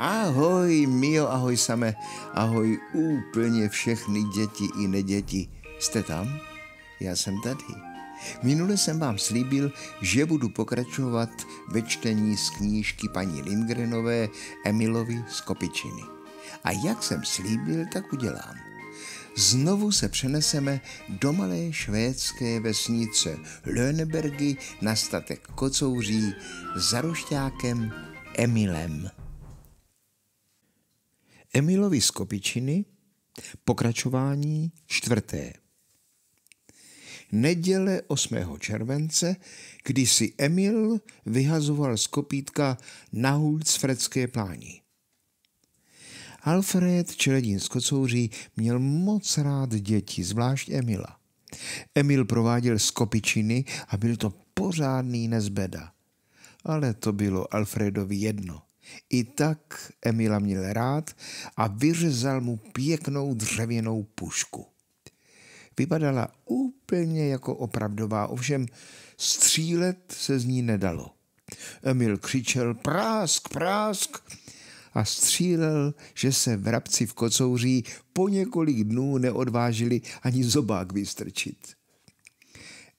Ahoj Mio, ahoj Same, ahoj úplně všechny děti i neděti. Jste tam? Já jsem tady. Minule jsem vám slíbil, že budu pokračovat ve čtení z knížky paní Lindgrenové Emilovi z Kopičiny. A jak jsem slíbil, tak udělám. Znovu se přeneseme do malé švédské vesnice Lönebergy na statek kocouří za rušťákem Emilem. Emilovi skopičiny pokračování čtvrté. Neděle 8. července, kdy si Emil vyhazoval z kopítka na Hulcfredské plání. Alfred Čeledín z Kocouří měl moc rád děti, zvlášť Emila. Emil prováděl skopičiny a byl to pořádný nezbeda. Ale to bylo Alfredovi jedno. I tak Emila měl rád a vyřezal mu pěknou dřevěnou pušku. Vypadala úplně jako opravdová, ovšem střílet se z ní nedalo. Emil křičel prásk, prásk a střílel, že se vrabci v kocouří po několik dnů neodvážili ani zobák vystrčit.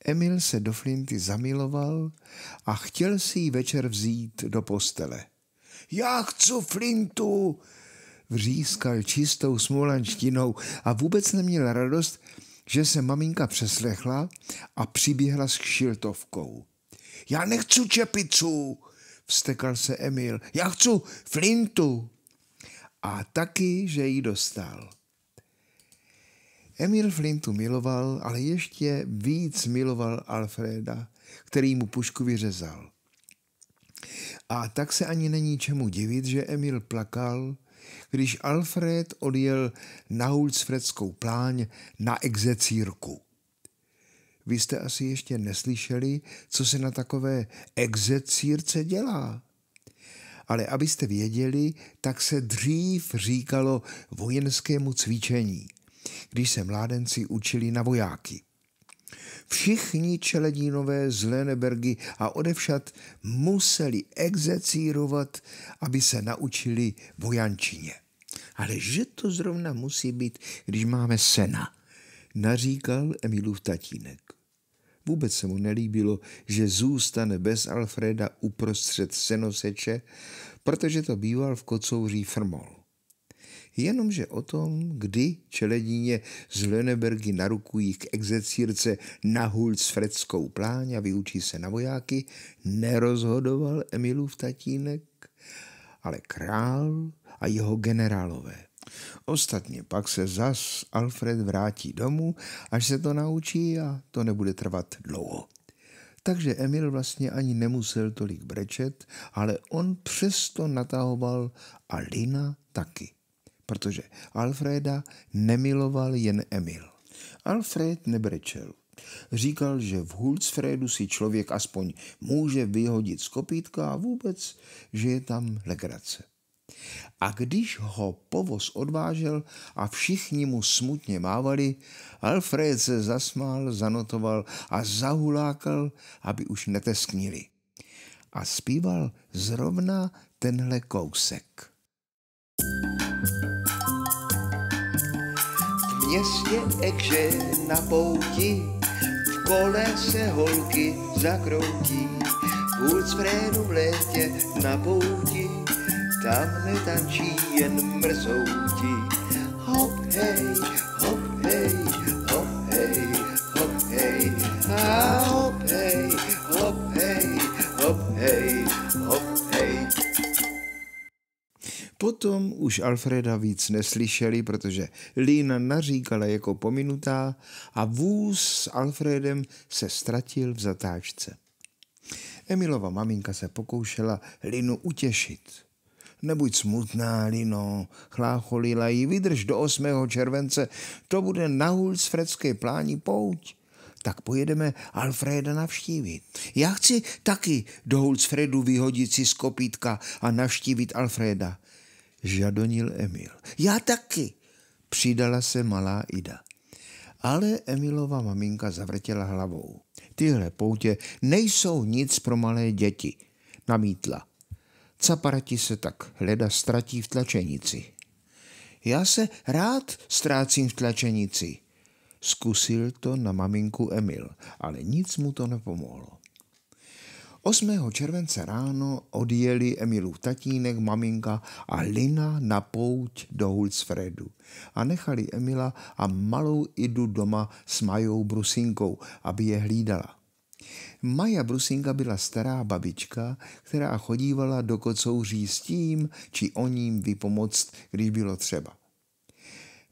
Emil se do Flinty zamiloval a chtěl si ji večer vzít do postele já chci flintu, vřískal čistou smolanštinou a vůbec neměl radost, že se maminka přeslechla a přiběhla s kšiltovkou. Já nechci čepicu, vstekal se Emil. Já chci flintu. A taky, že ji dostal. Emil Flintu miloval, ale ještě víc miloval Alfreda, který mu pušku vyřezal. A tak se ani není čemu divit, že Emil plakal, když Alfred odjel na Hulcfredskou pláň na execírku. Vy jste asi ještě neslyšeli, co se na takové execírce dělá. Ale abyste věděli, tak se dřív říkalo vojenskému cvičení, když se mládenci učili na vojáky. Všichni čeledínové z Lenebergy a odevšad museli exercírovat, aby se naučili vojančině. Ale že to zrovna musí být, když máme sena, naříkal Emilův tatínek. Vůbec se mu nelíbilo, že zůstane bez Alfreda uprostřed senoseče, protože to býval v kocouří Frmol jenomže o tom, kdy čeledíně z Lönebergy narukují k exercírce na s freckou pláň a vyučí se na vojáky, nerozhodoval Emilův tatínek, ale král a jeho generálové. Ostatně pak se zas Alfred vrátí domů, až se to naučí a to nebude trvat dlouho. Takže Emil vlastně ani nemusel tolik brečet, ale on přesto natahoval a Lina taky protože Alfreda nemiloval jen Emil. Alfred nebrečel. Říkal, že v Hulcfredu si člověk aspoň může vyhodit z kopítka a vůbec, že je tam legrace. A když ho povoz odvážel a všichni mu smutně mávali, Alfred se zasmál, zanotoval a zahulákal, aby už netesknili. A zpíval zrovna tenhle kousek. thank you městě ekže na pouti, v kole se holky zakroutí, z frénu v létě na pouti, tam netančí jen mrzouti. Hop hej, hop hej, Potom už Alfreda víc neslyšeli, protože Lína naříkala jako pominutá a vůz s Alfredem se ztratil v zatáčce. Emilova maminka se pokoušela Linu utěšit. Nebuď smutná, Lino, chlácholila ji, vydrž do 8. července, to bude na z Fredské plání pouť tak pojedeme Alfreda navštívit. Já chci taky do Hulcfredu vyhodit si z kopítka a navštívit Alfreda žadonil Emil. Já taky, přidala se malá Ida. Ale Emilova maminka zavrtěla hlavou. Tyhle poutě nejsou nic pro malé děti, namítla. Caparati se tak hleda ztratí v tlačenici. Já se rád ztrácím v tlačenici. Zkusil to na maminku Emil, ale nic mu to nepomohlo. 8. července ráno odjeli Emilův tatínek, maminka a Lina na pouť do Hulsfredu a nechali Emila a malou Idu doma s Majou Brusinkou, aby je hlídala. Maja Brusinka byla stará babička, která chodívala do kocouří s tím, či o ním vypomoct, když bylo třeba.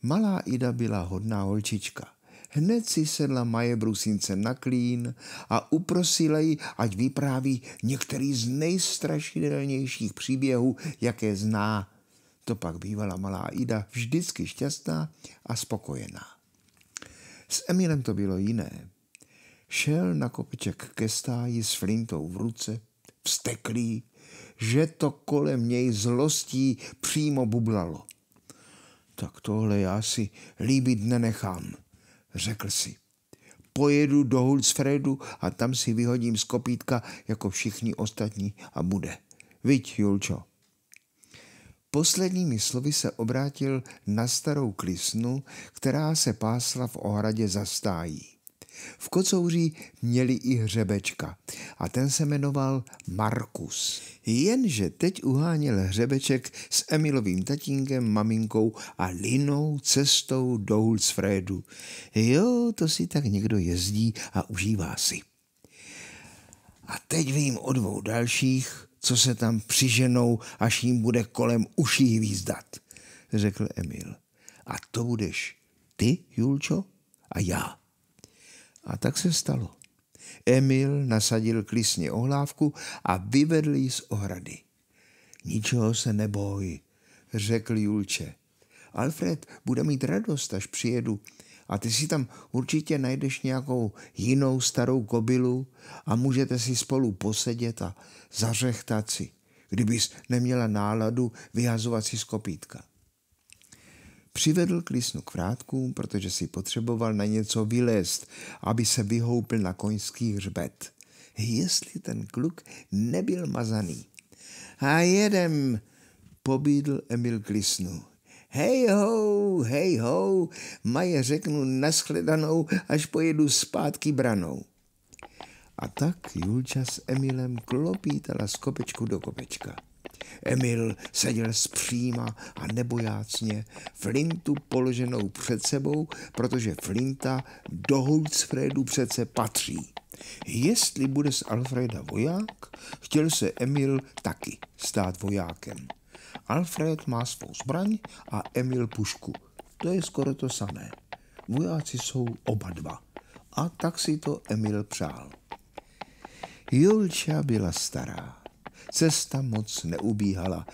Malá Ida byla hodná holčička – Hned si sedla Maje Brusince na klín a uprosila ji, ať vypráví některý z nejstrašidelnějších příběhů, jaké zná. To pak bývala malá Ida vždycky šťastná a spokojená. S Emilem to bylo jiné. Šel na kopeček ke stáji s flintou v ruce, vzteklý, že to kolem něj zlostí přímo bublalo. Tak tohle já si líbit nenechám – Řekl si, pojedu do Hulsfredu a tam si vyhodím z kopítka jako všichni ostatní a bude. Viď, Julčo. Posledními slovy se obrátil na starou klisnu, která se pásla v ohradě za stájí. V kocouří měli i hřebečka a ten se jmenoval Markus. Jenže teď uháněl hřebeček s Emilovým tatínkem, maminkou a Linou cestou do Hulsfredu. Jo, to si tak někdo jezdí a užívá si. A teď vím o dvou dalších, co se tam přiženou, až jim bude kolem uší výzdat, řekl Emil. A to budeš ty, Julčo, a já. A tak se stalo. Emil nasadil klisně ohlávku a vyvedl ji z ohrady. Ničeho se neboj, řekl Julče. Alfred bude mít radost, až přijedu. A ty si tam určitě najdeš nějakou jinou starou kobilu a můžete si spolu posedět a zařechtat si, kdybys neměla náladu vyhazovat si z kopítka. Přivedl klisnu k vrátkům, protože si potřeboval na něco vylézt, aby se vyhoupil na koňský hřbet. Jestli ten kluk nebyl mazaný. A jedem, pobídl Emil klisnu. Hej ho, hej ho, Maje řeknu naschledanou, až pojedu zpátky branou. A tak Julča s Emilem klopítala z kopečku do kopečka. Emil seděl zpříma a nebojácně, flintu položenou před sebou, protože flinta do Hulcfredu přece patří. Jestli bude z Alfreda voják, chtěl se Emil taky stát vojákem. Alfred má svou zbraň a Emil pušku. To je skoro to samé. Vojáci jsou oba dva. A tak si to Emil přál. Julča byla stará. Cesta moc neubíhala.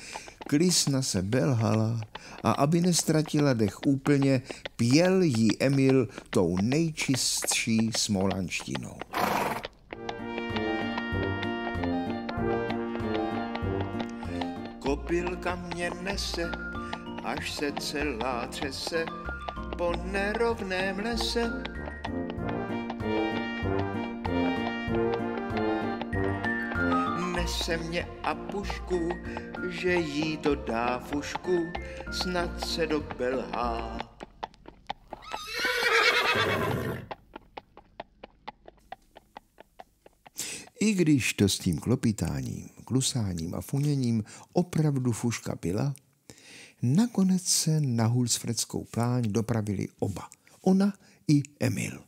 Klisna se belhala a aby nestratila dech úplně, pěl jí Emil tou nejčistší smolanštinou. Kopilka mě nese, až se celá třese po nerovném lese se mě a pušku, že jí to dá fušku, snad se dobelhá. I když to s tím klopitáním, klusáním a funěním opravdu fuška byla, nakonec se na Hulsfredskou pláň dopravili oba, ona i Emil.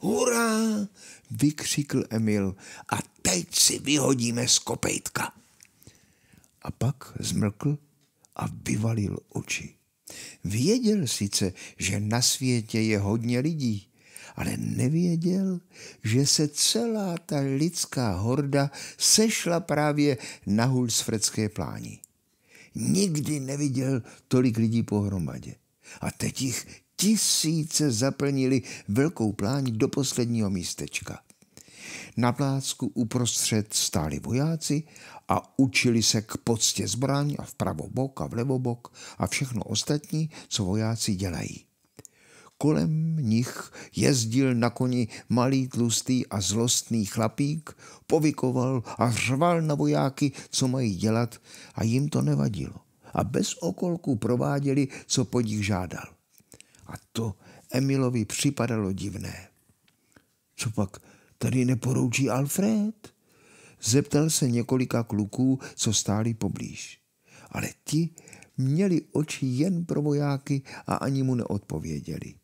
Hurá! vykřikl Emil a teď si vyhodíme z kopejtka. A pak zmlkl a vyvalil oči. Věděl sice, že na světě je hodně lidí, ale nevěděl, že se celá ta lidská horda sešla právě na Hulsfredské pláni. Nikdy neviděl tolik lidí pohromadě. A teď jich tisíce zaplnili velkou pláň do posledního místečka. Na plácku uprostřed stáli vojáci a učili se k poctě zbraň a vpravo bok a vlevo bok a všechno ostatní, co vojáci dělají. Kolem nich jezdil na koni malý tlustý a zlostný chlapík, povykoval a řval na vojáky, co mají dělat a jim to nevadilo. A bez okolku prováděli, co po nich žádal. A to Emilovi připadalo divné. Co pak tady neporoučí Alfred? Zeptal se několika kluků, co stáli poblíž. Ale ti měli oči jen pro vojáky a ani mu neodpověděli.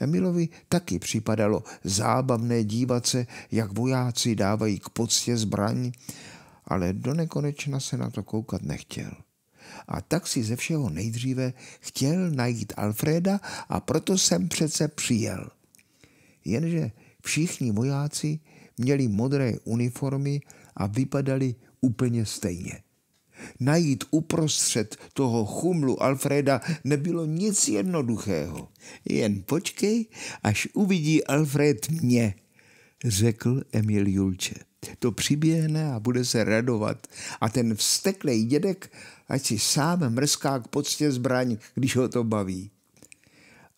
Emilovi taky připadalo zábavné dívat se, jak vojáci dávají k poctě zbraň, ale do nekonečna se na to koukat nechtěl. A tak si ze všeho nejdříve chtěl najít Alfreda a proto jsem přece přijel. Jenže Všichni vojáci měli modré uniformy a vypadali úplně stejně. Najít uprostřed toho chumlu Alfreda nebylo nic jednoduchého. Jen počkej, až uvidí Alfred mě, řekl Emil Julče. To přiběhne a bude se radovat. A ten vsteklej dědek, ať si sám mrzká k poctě zbraň, když ho to baví.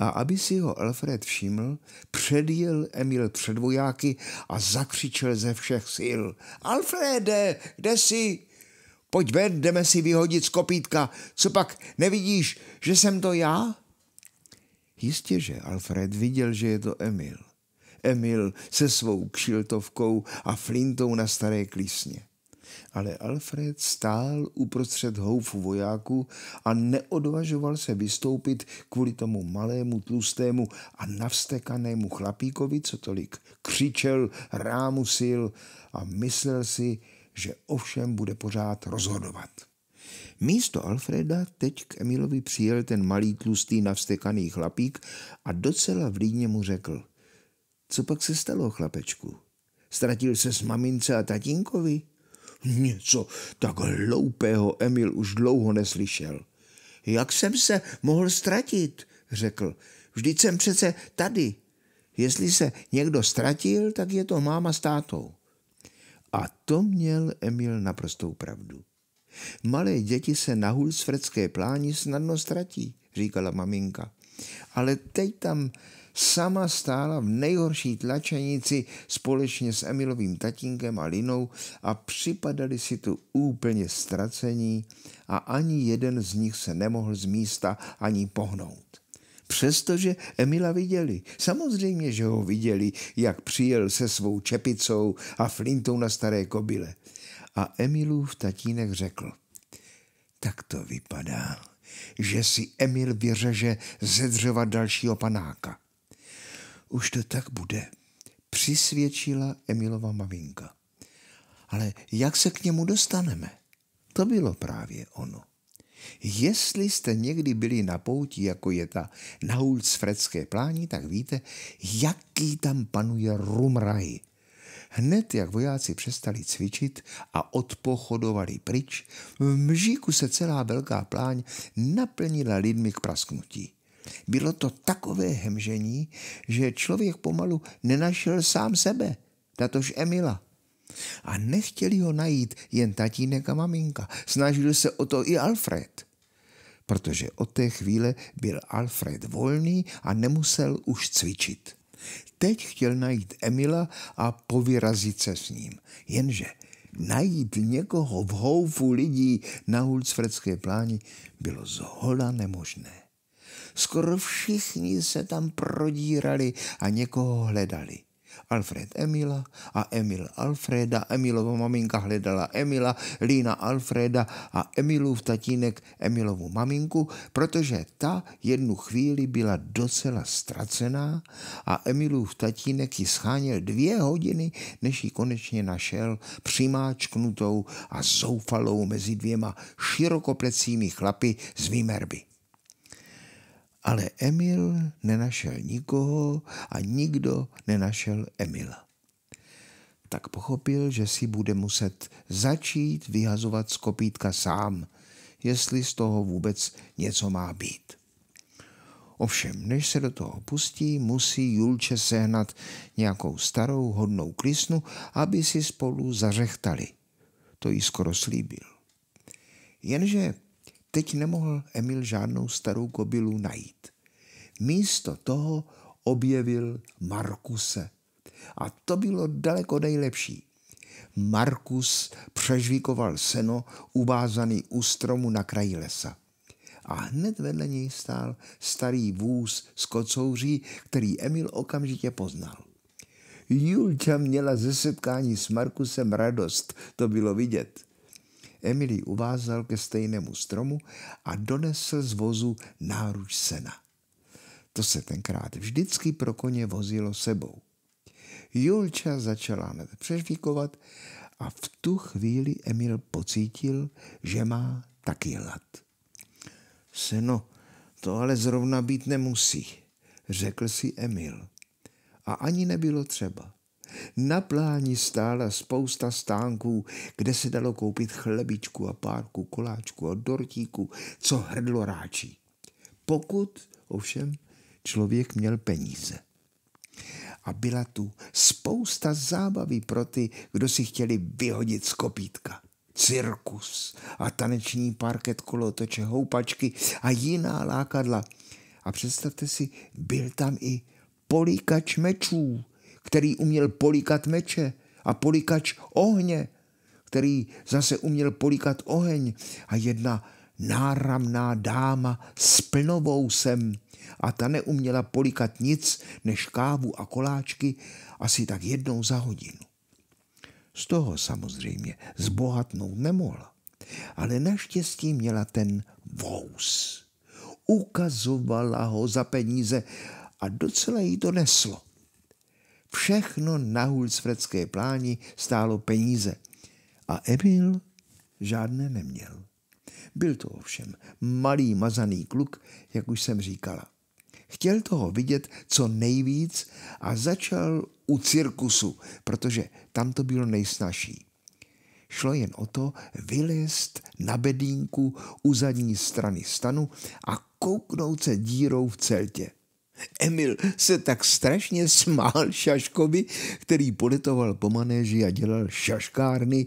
A aby si ho Alfred všiml, předjel Emil před vojáky a zakřičel ze všech sil. Alfrede, kde jsi? Pojď ven, jdeme si vyhodit z kopítka. Co pak, nevidíš, že jsem to já? Jistě, že Alfred viděl, že je to Emil. Emil se svou kšiltovkou a flintou na staré klísně ale Alfred stál uprostřed houfu vojáků a neodvažoval se vystoupit kvůli tomu malému, tlustému a navstekanému chlapíkovi, co tolik křičel, rámusil a myslel si, že ovšem bude pořád rozhodovat. Místo Alfreda teď k Emilovi přijel ten malý tlustý navstekaný chlapík a docela vlídně mu řekl. Co pak se stalo, chlapečku? Ztratil se s mamince a tatínkovi? Něco tak hloupého Emil už dlouho neslyšel. Jak jsem se mohl ztratit, řekl. Vždyť jsem přece tady. Jestli se někdo ztratil, tak je to máma s tátou. A to měl Emil naprostou pravdu. Malé děti se na hulsfredské pláni snadno ztratí, říkala maminka. Ale teď tam sama stála v nejhorší tlačenici společně s Emilovým tatínkem a Linou a připadali si tu úplně ztracení a ani jeden z nich se nemohl z místa ani pohnout přestože Emila viděli. Samozřejmě, že ho viděli, jak přijel se svou čepicou a flintou na staré kobile. A Emilův tatínek řekl, tak to vypadá, že si Emil vyřeže ze dřeva dalšího panáka už to tak bude, přisvědčila Emilova maminka. Ale jak se k němu dostaneme? To bylo právě ono. Jestli jste někdy byli na pouti, jako je ta na z Fredské plání, tak víte, jaký tam panuje rumraj. Hned jak vojáci přestali cvičit a odpochodovali pryč, v mžíku se celá velká pláň naplnila lidmi k prasknutí. Bylo to takové hemžení, že člověk pomalu nenašel sám sebe, tatož Emila. A nechtěli ho najít jen tatínek a maminka. Snažil se o to i Alfred. Protože od té chvíle byl Alfred volný a nemusel už cvičit. Teď chtěl najít Emila a povyrazit se s ním. Jenže najít někoho v houfu lidí na Hulcfredské pláni bylo zhola nemožné. Skoro všichni se tam prodírali a někoho hledali. Alfred Emila a Emil Alfreda, Emilova maminka hledala Emila, Lína Alfreda a Emilův tatínek Emilovu maminku, protože ta jednu chvíli byla docela ztracená a Emilův tatínek ji scháněl dvě hodiny, než ji konečně našel přimáčknutou a zoufalou mezi dvěma širokoplecími chlapy z Výmerby. Ale Emil nenašel nikoho a nikdo nenašel Emila. Tak pochopil, že si bude muset začít vyhazovat z kopítka sám, jestli z toho vůbec něco má být. Ovšem, než se do toho pustí, musí Julče sehnat nějakou starou hodnou klisnu, aby si spolu zařechtali. To jí skoro slíbil. Jenže Teď nemohl Emil žádnou starou kobylu najít. Místo toho objevil Markuse. A to bylo daleko nejlepší. Markus přežvíkoval seno uvázaný u stromu na kraji lesa. A hned vedle něj stál starý vůz z kocouří, který Emil okamžitě poznal. Julča měla ze setkání s Markusem radost, to bylo vidět. Emily uvázal ke stejnému stromu a donesl z vozu náruč sena. To se tenkrát vždycky pro koně vozilo sebou. Julča začala hned a v tu chvíli Emil pocítil, že má taky hlad. Seno, to ale zrovna být nemusí, řekl si Emil. A ani nebylo třeba. Na pláni stála spousta stánků, kde se dalo koupit chlebičku a párku koláčku a dortíku, co hrdlo ráčí. Pokud ovšem člověk měl peníze. A byla tu spousta zábavy pro ty, kdo si chtěli vyhodit z kopítka cirkus a taneční parket kolotoče, houpačky a jiná lákadla. A představte si, byl tam i políkač mečů, který uměl polikat meče a polikač ohně, který zase uměl polikat oheň a jedna náramná dáma s plnovou sem a ta neuměla polikat nic než kávu a koláčky asi tak jednou za hodinu. Z toho samozřejmě zbohatnout nemohla, ale naštěstí měla ten vous. Ukazovala ho za peníze a docela jí to neslo. Všechno na Hulcfredské pláni stálo peníze. A Emil žádné neměl. Byl to ovšem malý mazaný kluk, jak už jsem říkala. Chtěl toho vidět co nejvíc a začal u cirkusu, protože tam to bylo nejsnažší. Šlo jen o to vylézt na bedínku u zadní strany stanu a kouknout se dírou v celtě. Emil se tak strašně smál Šaškovi, který politoval po manéži a dělal šaškárny,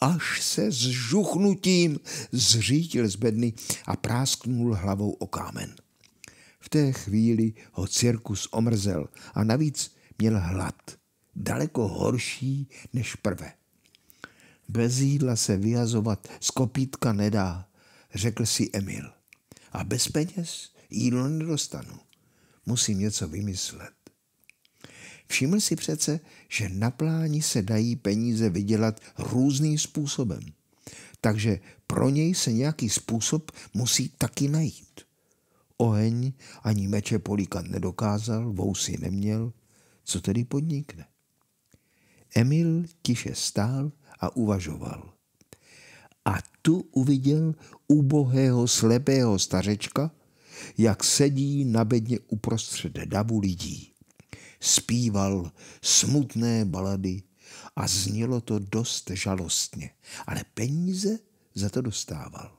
až se s žuchnutím zřítil z bedny a prásknul hlavou o kámen. V té chvíli ho cirkus omrzel a navíc měl hlad, daleko horší než prve. Bez jídla se vyjazovat z kopítka nedá, řekl si Emil. A bez peněz jídlo nedostanu musím něco vymyslet. Všiml si přece, že na pláni se dají peníze vydělat různým způsobem. Takže pro něj se nějaký způsob musí taky najít. Oheň ani meče políkat nedokázal, vousy neměl. Co tedy podnikne? Emil tiše stál a uvažoval. A tu uviděl ubohého slepého stařečka, jak sedí na bedně uprostřed davu lidí. Spíval smutné balady a znělo to dost žalostně, ale peníze za to dostával.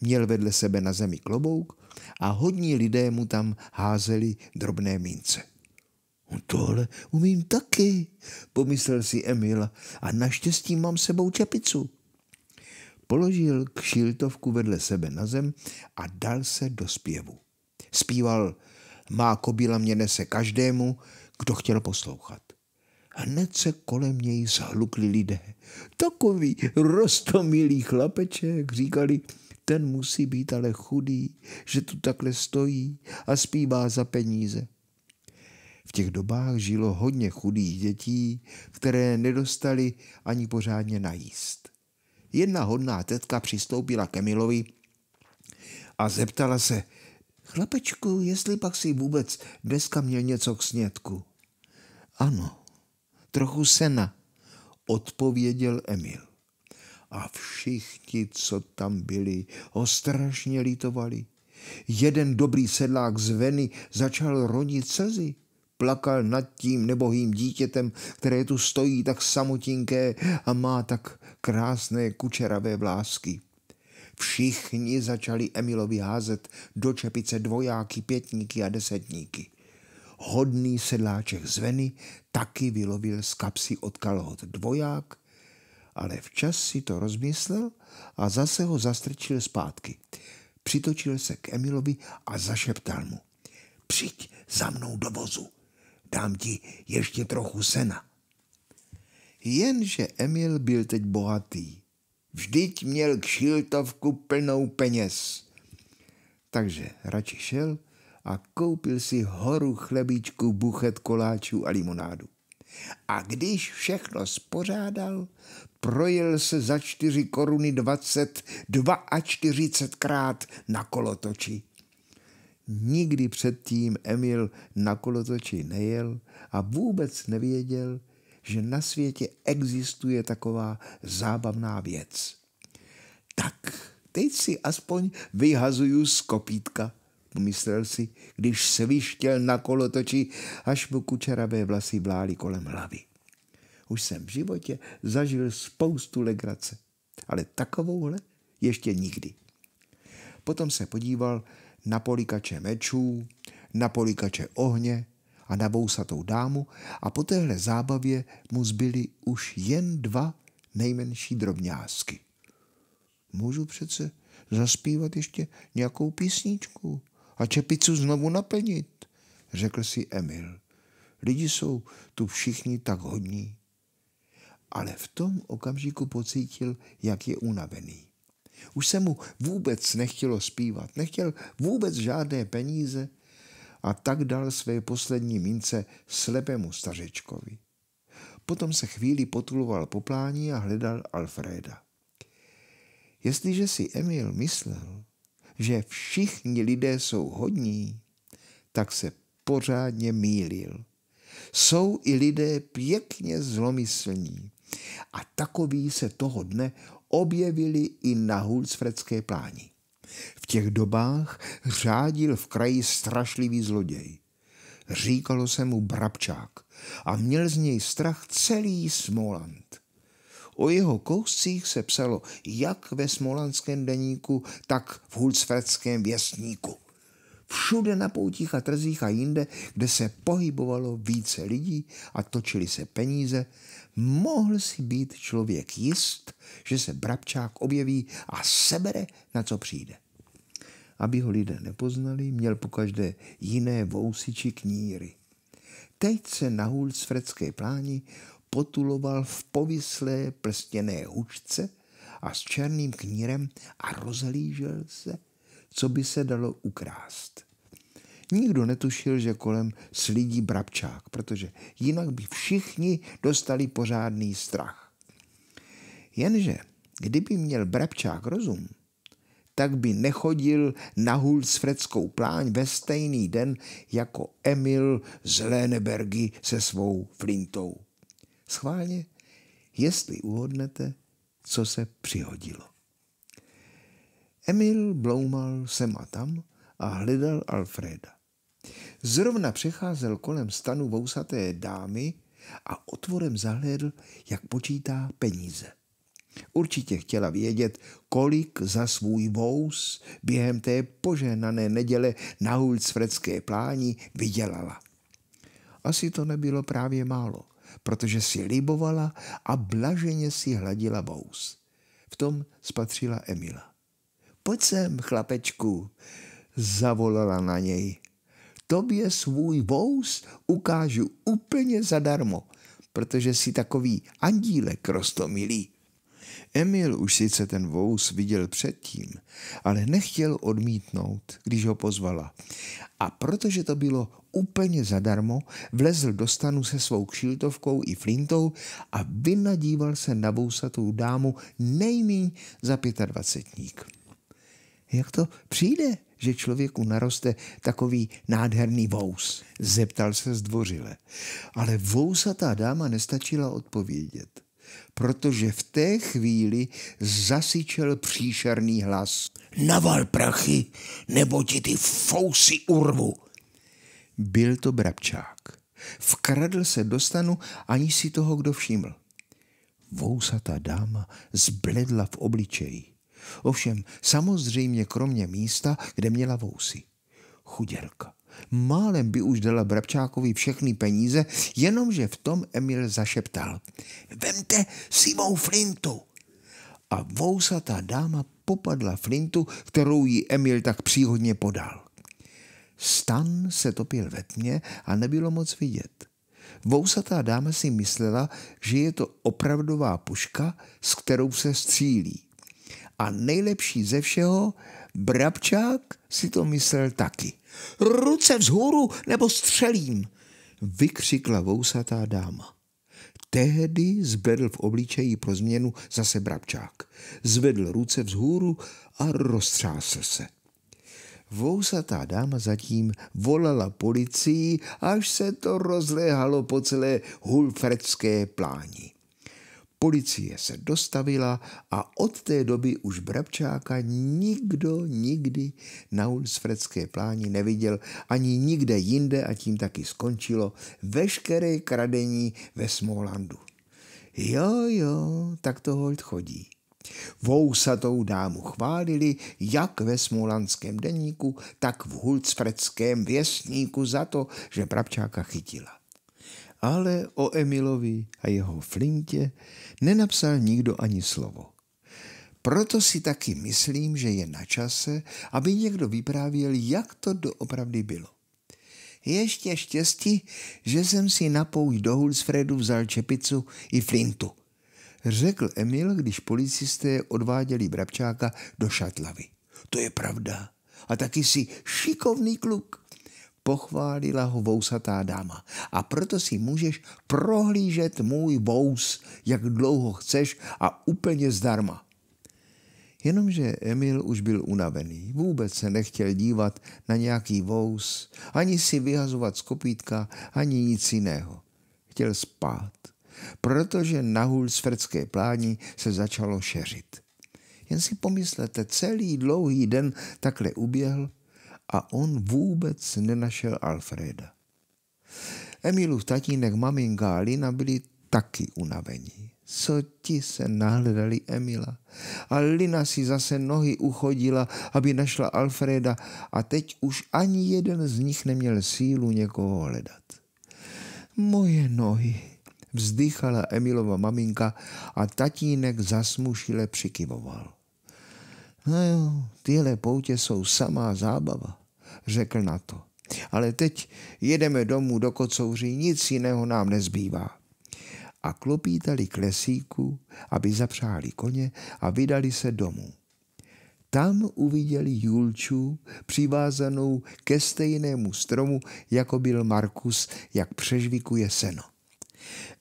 Měl vedle sebe na zemi klobouk a hodní lidé mu tam házeli drobné mince. No tohle umím taky, pomyslel si Emil a naštěstí mám sebou čepicu. Položil kšiltovku vedle sebe na zem a dal se do zpěvu. Spíval Má kobila mě nese každému, kdo chtěl poslouchat. Hned se kolem něj zhlukli lidé. Takový rostomilý chlapeček, říkali, ten musí být ale chudý, že tu takhle stojí a zpívá za peníze. V těch dobách žilo hodně chudých dětí, které nedostali ani pořádně najíst. Jedna hodná tetka přistoupila ke Milovi a zeptala se, chlapečku, jestli pak si vůbec dneska měl něco k snědku. Ano, trochu sena, odpověděl Emil. A všichni, co tam byli, ho strašně litovali. Jeden dobrý sedlák z Veny začal ronit slzy. Plakal nad tím nebohým dítětem, které tu stojí tak samotinké a má tak krásné kučeravé vlásky. Všichni začali Emilovi házet do čepice dvojáky, pětníky a desetníky. Hodný sedláček zveny taky vylovil z kapsy od kalhot dvoják, ale včas si to rozmyslel a zase ho zastrčil zpátky. Přitočil se k Emilovi a zašeptal mu. Přijď za mnou do vozu, dám ti ještě trochu sena. Jenže Emil byl teď bohatý. Vždyť měl kšiltovku plnou peněz. Takže radši šel a koupil si horu chlebíčku, buchet koláčů a limonádu. A když všechno spořádal, projel se za čtyři koruny dvacet, dva a čtyřicetkrát na kolotoči. Nikdy předtím Emil na kolotoči nejel a vůbec nevěděl, že na světě existuje taková zábavná věc. Tak, teď si aspoň vyhazuju z kopítka, myslel si, když se vyštěl na kolotoči, až mu kučeravé vlasy vlály kolem hlavy. Už jsem v životě zažil spoustu legrace, ale takovouhle ještě nikdy. Potom se podíval na polikače mečů, na polikače ohně, a nabousatou dámu a po téhle zábavě mu zbyly už jen dva nejmenší drobňázky. Můžu přece zaspívat ještě nějakou písničku a čepicu znovu naplnit, řekl si Emil. Lidi jsou tu všichni tak hodní. Ale v tom okamžiku pocítil, jak je unavený. Už se mu vůbec nechtělo zpívat, nechtěl vůbec žádné peníze a tak dal své poslední mince slepému stařečkovi. Potom se chvíli potuloval po plání a hledal Alfreda. Jestliže si Emil myslel, že všichni lidé jsou hodní, tak se pořádně mýlil. Jsou i lidé pěkně zlomyslní a takoví se toho dne objevili i na Hulsfredské pláni. V těch dobách řádil v kraji strašlivý zloděj. Říkalo se mu Brabčák a měl z něj strach celý Smoland. O jeho kouscích se psalo jak ve smolanském deníku, tak v hulcfredském věstníku. Všude na poutích a trzích a jinde, kde se pohybovalo více lidí a točili se peníze, mohl si být člověk jist, že se Brabčák objeví a sebere, na co přijde aby ho lidé nepoznali, měl pokaždé jiné vousy či kníry. Teď se na z frecké pláni potuloval v povislé plstěné hučce a s černým knírem a rozhlížel se, co by se dalo ukrást. Nikdo netušil, že kolem slidí brabčák, protože jinak by všichni dostali pořádný strach. Jenže kdyby měl brabčák rozum, tak by nechodil na hůl s freckou pláň ve stejný den jako Emil z Lénebergy se svou flintou. Schválně, jestli uhodnete, co se přihodilo. Emil bloumal sem a tam a hledal Alfreda. Zrovna přecházel kolem stanu vousaté dámy a otvorem zahledl, jak počítá peníze. Určitě chtěla vědět, kolik za svůj vous během té požehnané neděle na Hulcfredské plání vydělala. Asi to nebylo právě málo, protože si libovala a blaženě si hladila vous. V tom spatřila Emila. Pojď sem, chlapečku, zavolala na něj. Tobě svůj vous ukážu úplně zadarmo, protože si takový andílek rostomilý. Emil už sice ten vous viděl předtím, ale nechtěl odmítnout, když ho pozvala. A protože to bylo úplně zadarmo, vlezl do stanu se svou kšiltovkou i flintou a vynadíval se na vousatou dámu nejmíň za pětadvacetník. Jak to přijde, že člověku naroste takový nádherný vous? Zeptal se zdvořile. Ale vousatá dáma nestačila odpovědět protože v té chvíli zasyčel příšerný hlas. Naval prachy, nebo ti ty fousy urvu. Byl to Brabčák. Vkradl se do stanu, ani si toho kdo všiml. Vousatá dáma zbledla v obličeji. Ovšem samozřejmě kromě místa, kde měla vousy. Chuděrka. Málem by už dala Brabčákovi všechny peníze, jenomže v tom Emil zašeptal. Vemte si mou flintu! A vousatá dáma popadla flintu, kterou jí Emil tak příhodně podal. Stan se topil ve tmě a nebylo moc vidět. Vousatá dáma si myslela, že je to opravdová puška, s kterou se střílí. A nejlepší ze všeho, Brabčák si to myslel taky. Ruce vzhůru nebo střelím, vykřikla vousatá dáma. Tehdy zbedl v obličeji pro změnu zase Brabčák. Zvedl ruce vzhůru a roztřásl se. Vousatá dáma zatím volala policii, až se to rozléhalo po celé hulfredské pláni. Policie se dostavila a od té doby už Brabčáka nikdo nikdy na Ulsfredské pláni neviděl, ani nikde jinde a tím taky skončilo veškeré kradení ve Smolandu. Jo, jo, tak to hold chodí. Vousatou dámu chválili jak ve smolanském deníku, tak v hulcfredském věstníku za to, že Brabčáka chytila ale o Emilovi a jeho flintě nenapsal nikdo ani slovo. Proto si taky myslím, že je na čase, aby někdo vyprávěl, jak to doopravdy bylo. Ještě štěstí, že jsem si na pouť do Hulsfredu vzal čepicu i flintu, řekl Emil, když policisté odváděli Brabčáka do šatlavy. To je pravda. A taky si šikovný kluk pochválila ho vousatá dáma. A proto si můžeš prohlížet můj vous, jak dlouho chceš a úplně zdarma. Jenomže Emil už byl unavený, vůbec se nechtěl dívat na nějaký vous, ani si vyhazovat z kopítka, ani nic jiného. Chtěl spát, protože na hůl svrdské plání se začalo šeřit. Jen si pomyslete, celý dlouhý den takhle uběhl a on vůbec nenašel Alfreda. Emilův tatínek, maminka a Lina byli taky unavení. Co ti se nahledali Emila? A Lina si zase nohy uchodila, aby našla Alfreda a teď už ani jeden z nich neměl sílu někoho hledat. Moje nohy, vzdychala Emilova maminka a tatínek zasmušile přikyvoval. No jo, tyhle poutě jsou samá zábava, řekl na to. Ale teď jedeme domů do kocouří, nic jiného nám nezbývá. A klopítali klesíku, aby zapřáli koně a vydali se domů. Tam uviděli Julču přivázanou ke stejnému stromu, jako byl Markus, jak přežvikuje seno.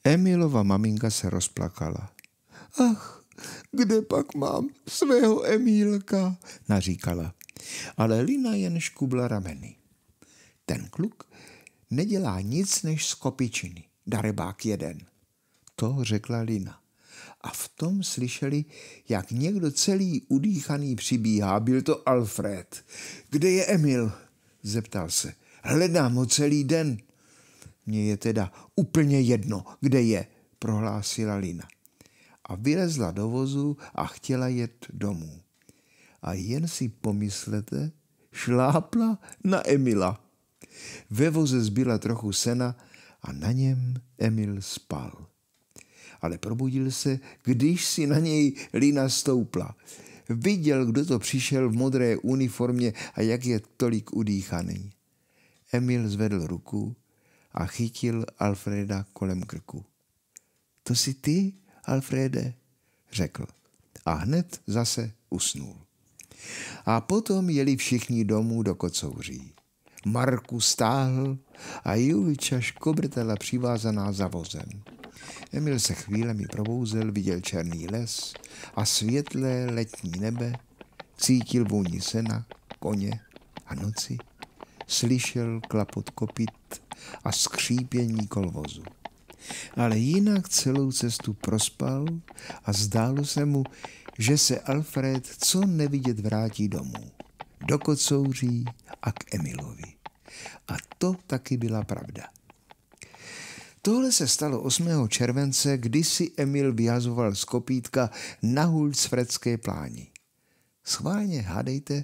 Emilova maminka se rozplakala. Ach, kde pak mám svého Emílka? naříkala. Ale Lina jen škubla rameny. Ten kluk nedělá nic než z kopičiny, darebák jeden. To řekla Lina. A v tom slyšeli, jak někdo celý udýchaný přibíhá. Byl to Alfred. Kde je Emil? Zeptal se. Hledám ho celý den. Mně je teda úplně jedno, kde je, prohlásila Lina a vylezla do vozu a chtěla jet domů. A jen si pomyslete, šlápla na Emila. Ve voze zbyla trochu sena a na něm Emil spal. Ale probudil se, když si na něj Lina stoupla. Viděl, kdo to přišel v modré uniformě a jak je tolik udýchaný. Emil zvedl ruku a chytil Alfreda kolem krku. To si ty? Alfrede, řekl. A hned zase usnul. A potom jeli všichni domů do kocouří. Marku stáhl a Juliča škobrtela přivázaná za vozem. Emil se chvílemi probouzel, viděl černý les a světlé letní nebe, cítil vůni sena, koně a noci, slyšel klapot kopit a skřípění kolvozu ale jinak celou cestu prospal a zdálo se mu, že se Alfred co nevidět vrátí domů, do kocouří a k Emilovi. A to taky byla pravda. Tohle se stalo 8. července, kdy si Emil vyhazoval z kopítka na Hulcfredské pláni. Schválně hádejte,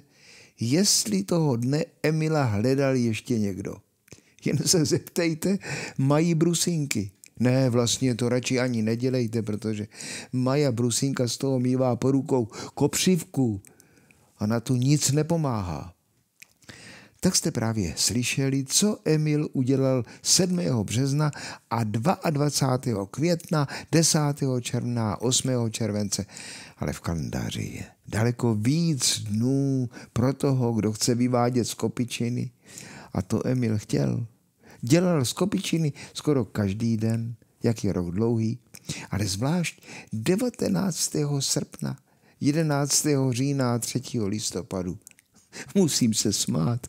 jestli toho dne Emila hledal ještě někdo. Jen se zeptejte, mají brusinky. Ne, vlastně to radši ani nedělejte, protože Maja Brusinka z toho mývá po rukou kopřivku a na to nic nepomáhá. Tak jste právě slyšeli, co Emil udělal 7. března a 22. května, 10. června, 8. července. Ale v kalendáři je daleko víc dnů pro toho, kdo chce vyvádět z kopičiny. A to Emil chtěl. Dělal z kopičiny skoro každý den, jak je rok dlouhý, ale zvlášť 19. srpna, 11. října a 3. listopadu. Musím se smát,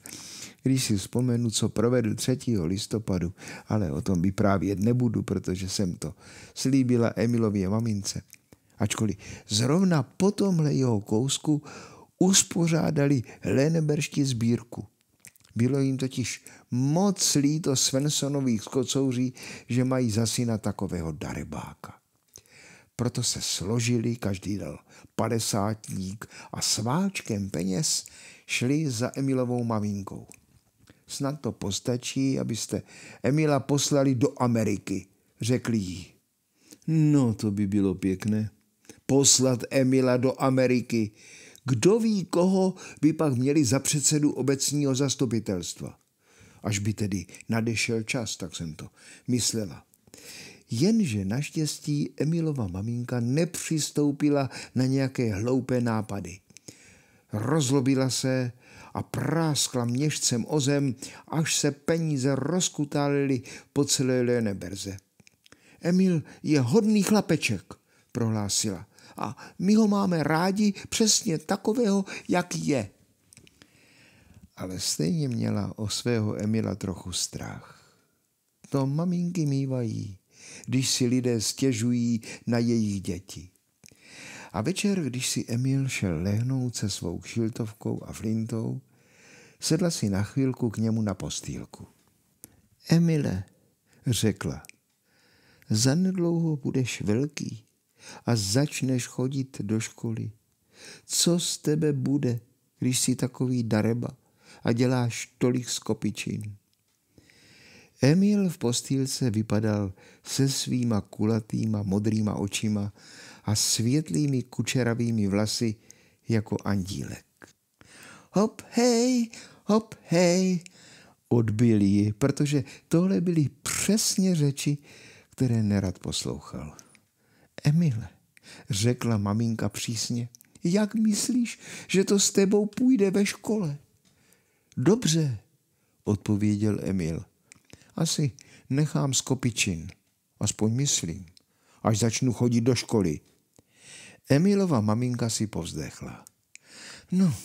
když si vzpomenu, co provedu 3. listopadu, ale o tom vyprávět nebudu, protože jsem to slíbila Emilově mamince. Ačkoliv zrovna po tomhle jeho kousku uspořádali leneberští sbírku. Bylo jim totiž moc líto Svensonových kocouří, že mají za syna takového darebáka. Proto se složili, každý dal padesátník a sváčkem peněz šli za Emilovou maminkou. Snad to postačí, abyste Emila poslali do Ameriky, řekli jí. No, to by bylo pěkné. Poslat Emila do Ameriky, kdo ví, koho by pak měli za předsedu obecního zastupitelstva? Až by tedy nadešel čas, tak jsem to myslela. Jenže naštěstí Emilova maminka nepřistoupila na nějaké hloupé nápady. Rozlobila se a práskla měžcem ozem, až se peníze rozkutálily po celé Leneberze. Emil je hodný chlapeček, prohlásila a my ho máme rádi přesně takového, jak je. Ale stejně měla o svého Emila trochu strach. To maminky mývají, když si lidé stěžují na jejich děti. A večer, když si Emil šel lehnout se svou šiltovkou a flintou, sedla si na chvilku k němu na postýlku. Emile, řekla, zanedlouho budeš velký a začneš chodit do školy. Co z tebe bude, když jsi takový dareba a děláš tolik skopičin? Emil v postýlce vypadal se svýma kulatýma modrýma očima a světlými kučeravými vlasy jako andílek. Hop hej, hop hej, odbil ji, protože tohle byly přesně řeči, které nerad poslouchal. Emile, řekla maminka přísně, jak myslíš, že to s tebou půjde ve škole? Dobře, odpověděl Emil. Asi nechám skopičin, aspoň myslím, až začnu chodit do školy. Emilova maminka si povzdechla. No,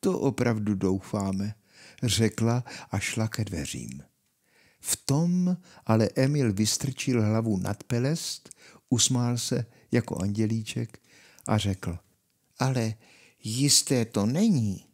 to opravdu doufáme, řekla a šla ke dveřím. V tom ale Emil vystrčil hlavu nad pelest, usmál se jako andělíček a řekl, ale jisté to není.